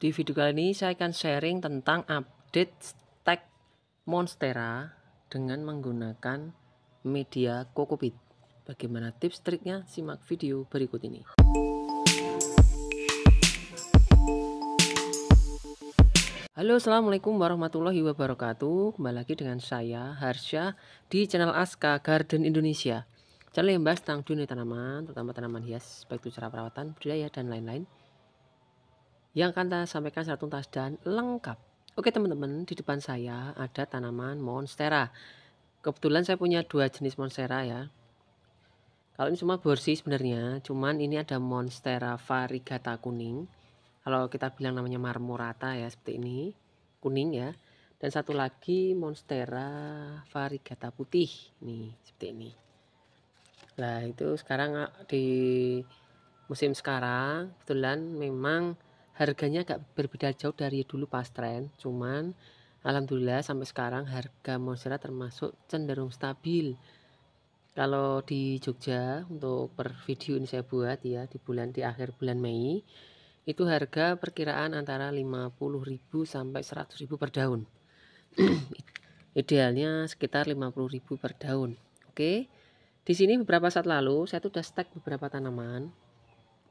Di video kali ini saya akan sharing tentang update stack Monstera dengan menggunakan media Kokopit. Bagaimana tips triknya? Simak video berikut ini. Halo assalamualaikum warahmatullahi wabarakatuh Kembali lagi dengan saya Harsha di channel Aska Garden Indonesia Channel yang membahas tentang dunia tanaman, terutama tanaman hias Baik itu cara perawatan, budidaya dan lain-lain yang akan saya sampaikan secara tuntas dan lengkap. Oke teman-teman, di depan saya ada tanaman monstera. Kebetulan saya punya dua jenis monstera ya. Kalau ini cuma borsi sebenarnya, cuman ini ada monstera variegata kuning. Kalau kita bilang namanya marmorata ya seperti ini, kuning ya. Dan satu lagi monstera variegata putih, nih seperti ini. Nah itu sekarang ah, di musim sekarang kebetulan memang harganya agak berbeda jauh dari dulu pas tren cuman alhamdulillah sampai sekarang harga monstera termasuk cenderung stabil kalau di Jogja untuk per video ini saya buat ya di bulan di akhir bulan Mei itu harga perkiraan antara 50.000 sampai 100.000 per daun idealnya sekitar 50.000 per daun oke di sini beberapa saat lalu saya tuh udah stek beberapa tanaman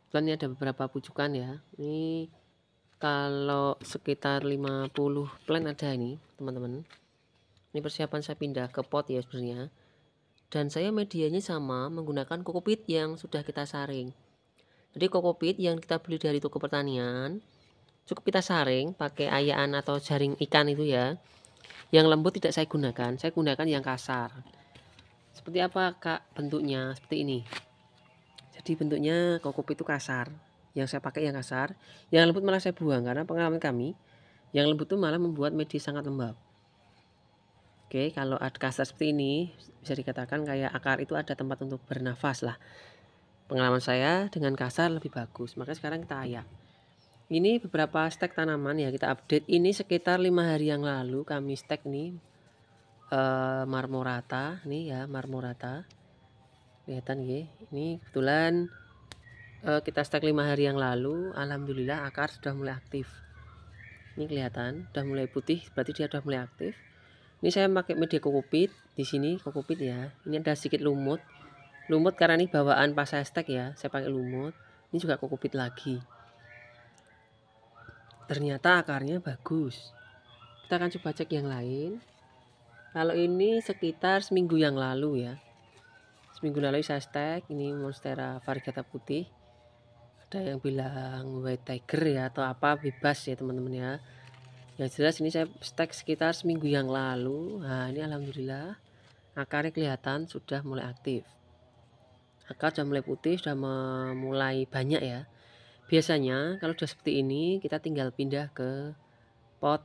dan ada beberapa pucukan ya ini kalau sekitar 50 plan ada ini teman-teman ini persiapan saya pindah ke pot ya sebenarnya dan saya medianya sama menggunakan kokopit yang sudah kita saring jadi kokopit yang kita beli dari toko pertanian cukup kita saring pakai ayaan atau jaring ikan itu ya yang lembut tidak saya gunakan saya gunakan yang kasar seperti apa kak bentuknya seperti ini jadi bentuknya kokopit itu kasar yang saya pakai yang kasar, yang lembut malah saya buang karena pengalaman kami yang lembut itu malah membuat media sangat lembab. Oke, kalau ada kasar seperti ini bisa dikatakan kayak akar itu ada tempat untuk bernafas lah. Pengalaman saya dengan kasar lebih bagus, maka sekarang kita ayak. Ini beberapa stek tanaman ya kita update. Ini sekitar lima hari yang lalu kami stek nih uh, marmorata, nih ya marmorata. Kelihatan ya. Ini kebetulan Eh, kita stek lima hari yang lalu alhamdulillah akar sudah mulai aktif ini kelihatan sudah mulai putih berarti dia sudah mulai aktif ini saya pakai media kokopit di sini kokopit ya ini ada sedikit lumut lumut karena ini bawaan pas saya stek ya saya pakai lumut ini juga kokopit lagi ternyata akarnya bagus kita akan coba cek yang lain kalau ini sekitar seminggu yang lalu ya seminggu lalu saya stek ini monstera variegata putih ada yang bilang white tiger ya atau apa bebas ya teman-teman ya yang jelas ini saya stek sekitar seminggu yang lalu nah ini alhamdulillah akarnya kelihatan sudah mulai aktif akar sudah mulai putih sudah mulai banyak ya biasanya kalau sudah seperti ini kita tinggal pindah ke pot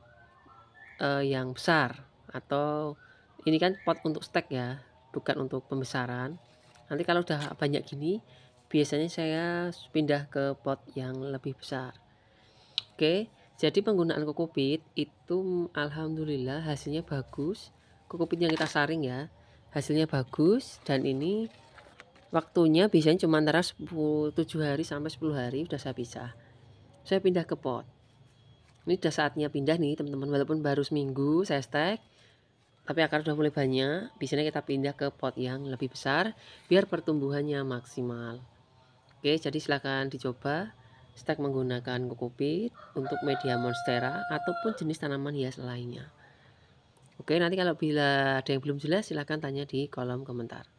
eh, yang besar atau ini kan pot untuk stek ya bukan untuk pembesaran nanti kalau sudah banyak gini biasanya saya pindah ke pot yang lebih besar oke jadi penggunaan kokopit itu alhamdulillah hasilnya bagus kokopit yang kita saring ya hasilnya bagus dan ini waktunya biasanya cuma antara 10, 7 hari sampai 10 hari sudah saya pisah saya pindah ke pot ini sudah saatnya pindah nih teman-teman walaupun baru seminggu saya stek tapi akar sudah mulai banyak biasanya kita pindah ke pot yang lebih besar biar pertumbuhannya maksimal Oke, jadi silahkan dicoba stek menggunakan kokopit untuk media monstera ataupun jenis tanaman hias lainnya. Oke, nanti kalau bila ada yang belum jelas silahkan tanya di kolom komentar.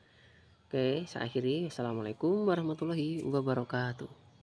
Oke, saya akhiri. Assalamualaikum warahmatullahi wabarakatuh.